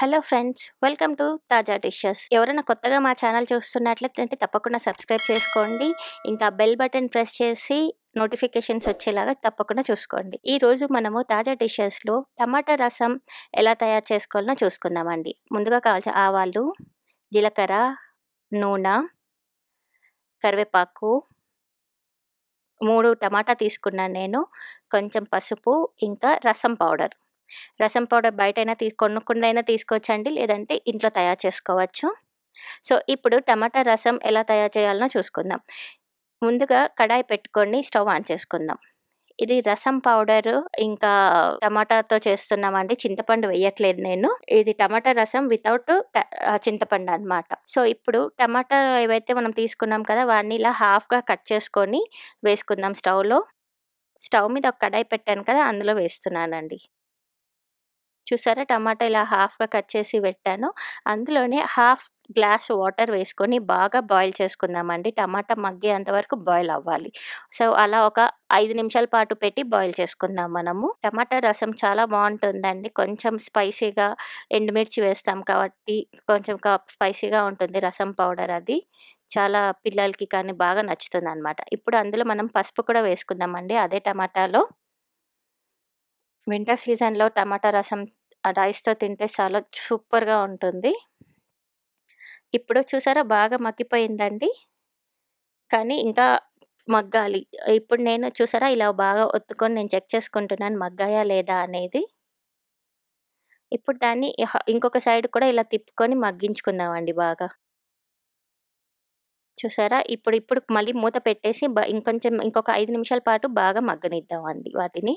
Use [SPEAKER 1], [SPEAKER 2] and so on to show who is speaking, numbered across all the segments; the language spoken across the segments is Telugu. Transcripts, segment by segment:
[SPEAKER 1] hello friends welcome to Taza dishes ఎవరైనా కొత్తగా మా ఛానల్ చూస్తున్నట్లయితే తప్పకుండా సబ్స్క్రైబ్ చేసుకోండి ఇంకా బెల్ బటన్ ప్రెస్ చేసి నోటిఫికేషన్స్ వచ్చేలాగా తప్పకుండా చూసుకోండి ఈరోజు మనము తాజా డిషెస్లో టమాటా రసం ఎలా తయారు చేసుకోవాలో చూసుకుందామండి ముందుగా కావాల్సిన ఆవాలు జీలకర్ర నూనె కరివేపాకు మూడు టమాటా తీసుకున్నాను నేను కొంచెం పసుపు ఇంకా రసం పౌడర్ రసం పౌడర్ బయటైనా తీ కొనుక్కుండైనా తీసుకోవచ్చండి లేదంటే ఇంట్లో తయారు చేసుకోవచ్చు సో ఇప్పుడు టమాటా రసం ఎలా తయారు చేయాలనో చూసుకుందాం ముందుగా కడాయి పెట్టుకొని స్టవ్ ఆన్ చేసుకుందాం ఇది రసం పౌడర్ ఇంకా టమాటాతో చేస్తున్నామండి చింతపండు వేయట్లేదు నేను ఇది టమాటా రసం వితౌట్ చింతపండు అనమాట సో ఇప్పుడు టమాటా ఏవైతే మనం తీసుకున్నాం కదా వాడిని ఇలా హాఫ్గా కట్ చేసుకొని వేసుకుందాం స్టవ్లో స్టవ్ మీద ఒక కడాయి పెట్టాను కదా అందులో వేస్తున్నానండి చూసారా టమాటా ఇలా హాఫ్గా కట్ చేసి పెట్టాను అందులోనే హాఫ్ గ్లాస్ వాటర్ వేసుకొని బాగా బాయిల్ చేసుకుందామండి టమాటా మగ్గే అంతవరకు బాయిల్ అవ్వాలి సో అలా ఒక ఐదు నిమిషాల పాటు పెట్టి బాయిల్ చేసుకుందాం మనము టమాటా రసం చాలా బాగుంటుందండి కొంచెం స్పైసీగా ఎండుమిర్చి వేస్తాం కాబట్టి కొంచెం స్పైసీగా ఉంటుంది రసం పౌడర్ అది చాలా పిల్లలకి కానీ బాగా నచ్చుతుంది అనమాట ఇప్పుడు అందులో మనం పసుపు కూడా వేసుకుందామండి అదే టమాటాలో వింటర్ సీజన్లో టమాటా రసం ఆ రైస్తో తింటే చాలా సూపర్గా ఉంటుంది ఇప్పుడు చూసారా బాగా మగ్గిపోయిందండి కానీ ఇంకా మగ్గాలి ఇప్పుడు నేను చూసారా ఇలా బాగా ఒత్తుకొని నేను చెక్ చేసుకుంటున్నాను మగ్గాయా లేదా అనేది ఇప్పుడు దాన్ని ఇంకొక సైడ్ కూడా ఇలా తిప్పుకొని మగ్గించుకుందామండి బాగా చూసారా ఇప్పుడు ఇప్పుడు మళ్ళీ మూత పెట్టేసి ఇంకొంచెం ఇంకొక ఐదు నిమిషాల పాటు బాగా మగ్గనిద్దామండి వాటిని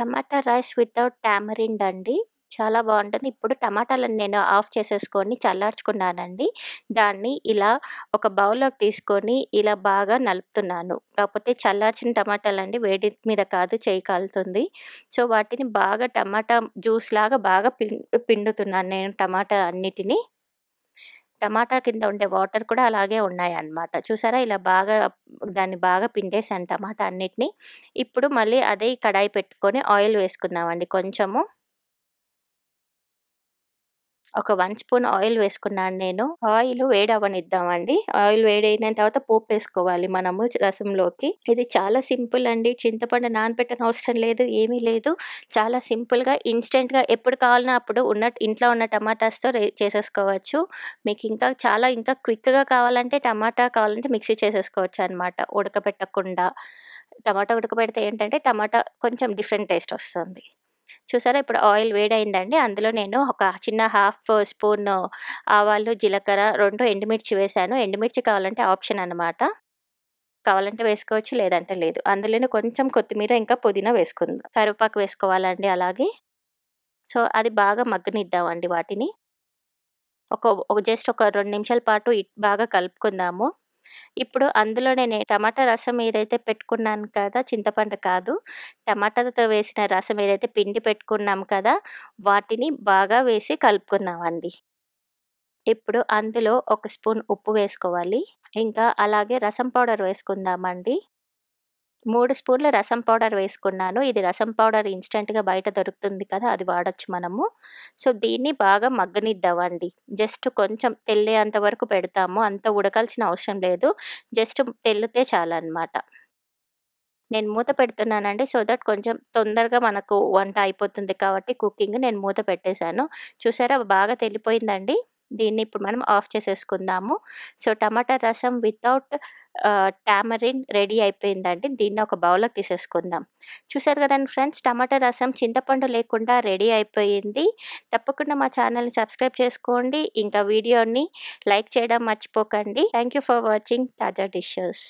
[SPEAKER 1] టమాటా రైస్ వితౌట్ టామరిండ్ అండి చాలా బాగుంటుంది ఇప్పుడు టమాటాలను నేను ఆఫ్ చేసేసుకొని చల్లార్చుకున్నానండి దాన్ని ఇలా ఒక బౌల్లోకి తీసుకొని ఇలా బాగా నలుపుతున్నాను కాకపోతే చల్లార్చిన టమాటాలు అండి వేడి మీద కాదు చేయి కాలుతుంది సో వాటిని బాగా టమాటా జ్యూస్ లాగా బాగా పిండుతున్నాను నేను టమాటా అన్నిటినీ టమాటా కింద ఉండే వాటర్ కూడా అలాగే ఉన్నాయి అన్నమాట చూసారా ఇలా బాగా దాన్ని బాగా పిండేసాను టమాటా అన్నిటినీ ఇప్పుడు మళ్ళీ అదే కడాయి పెట్టుకొని ఆయిల్ వేసుకుందామండి కొంచెము ఒక వన్ స్పూన్ ఆయిల్ వేసుకున్నాను నేను ఆయిల్ వేడి అవనిద్దామండి ఆయిల్ వేడైన తర్వాత పోపు వేసుకోవాలి మనము రసంలోకి ఇది చాలా సింపుల్ అండి చింతపండు నానబెట్టని అవసరం లేదు ఏమీ లేదు చాలా సింపుల్గా ఇన్స్టెంట్గా ఎప్పుడు కావాలన్నా అప్పుడు ఉన్న ఇంట్లో ఉన్న టమాటాస్తో చేసేసుకోవచ్చు మీకు ఇంకా చాలా ఇంకా క్విక్గా కావాలంటే టమాటా కావాలంటే మిక్సీ చేసేసుకోవచ్చు అనమాట ఉడకబెట్టకుండా టమాటా ఉడకబెడితే ఏంటంటే టమాటా కొంచెం డిఫరెంట్ టేస్ట్ వస్తుంది చూసారా ఇప్పుడు ఆయిల్ వేడైందండి అందులో నేను ఒక చిన్న హాఫ్ స్పూన్ ఆవాలు జీలకర్ర రెండు ఎండుమిర్చి వేశాను ఎండుమిర్చి కావాలంటే ఆప్షన్ అనమాట కావాలంటే వేసుకోవచ్చు లేదంటే లేదు అందులోనే కొంచెం కొత్తిమీర ఇంకా పుదీనా వేసుకుందాం కరివేపాకు వేసుకోవాలండి అలాగే సో అది బాగా మగ్గనిద్దామండి వాటిని ఒక జస్ట్ ఒక రెండు నిమిషాల పాటు బాగా కలుపుకుందాము ఇప్పుడు అందులో నేను టమాటా రసం ఏదైతే పెట్టుకున్నాను కదా చింతపండు కాదు టమాటాతో వేసిన రసం ఏదైతే పిండి పెట్టుకున్నాం కదా వాటిని బాగా వేసి కలుపుకున్నామండి ఇప్పుడు అందులో ఒక స్పూన్ ఉప్పు వేసుకోవాలి ఇంకా అలాగే రసం పౌడర్ వేసుకుందామండి మూడు స్పూన్ల రసం పౌడర్ వేసుకున్నాను ఇది రసం పౌడర్ ఇన్స్టెంట్గా బయట దొరుకుతుంది కదా అది వాడచ్చు మనము సో దీన్ని బాగా మగ్గనిద్దామండి జస్ట్ కొంచెం తెల్లేంత వరకు పెడతాము అంత ఉడకాల్సిన అవసరం లేదు జస్ట్ తెల్లితే చాలన్నమాట నేను మూత పెడుతున్నానండి సో దట్ కొంచెం తొందరగా మనకు వంట అయిపోతుంది కాబట్టి కుకింగ్ నేను మూత పెట్టేశాను చూసారా బాగా తెల్లిపోయిందండి దీన్ని ఇప్పుడు మనం ఆఫ్ చేసేసుకుందాము సో టమాటా రసం వితౌట్ టామరిన్ రెడీ అయిపోయిందండి దీన్ని ఒక బౌల్లో తీసేసుకుందాం చూసారు కదండి ఫ్రెండ్స్ టమాటా రసం చింతపండు లేకుండా రెడీ అయిపోయింది తప్పకుండా మా ఛానల్ని సబ్స్క్రైబ్ చేసుకోండి ఇంకా వీడియోని లైక్ చేయడం మర్చిపోకండి thank for watching Taza dishes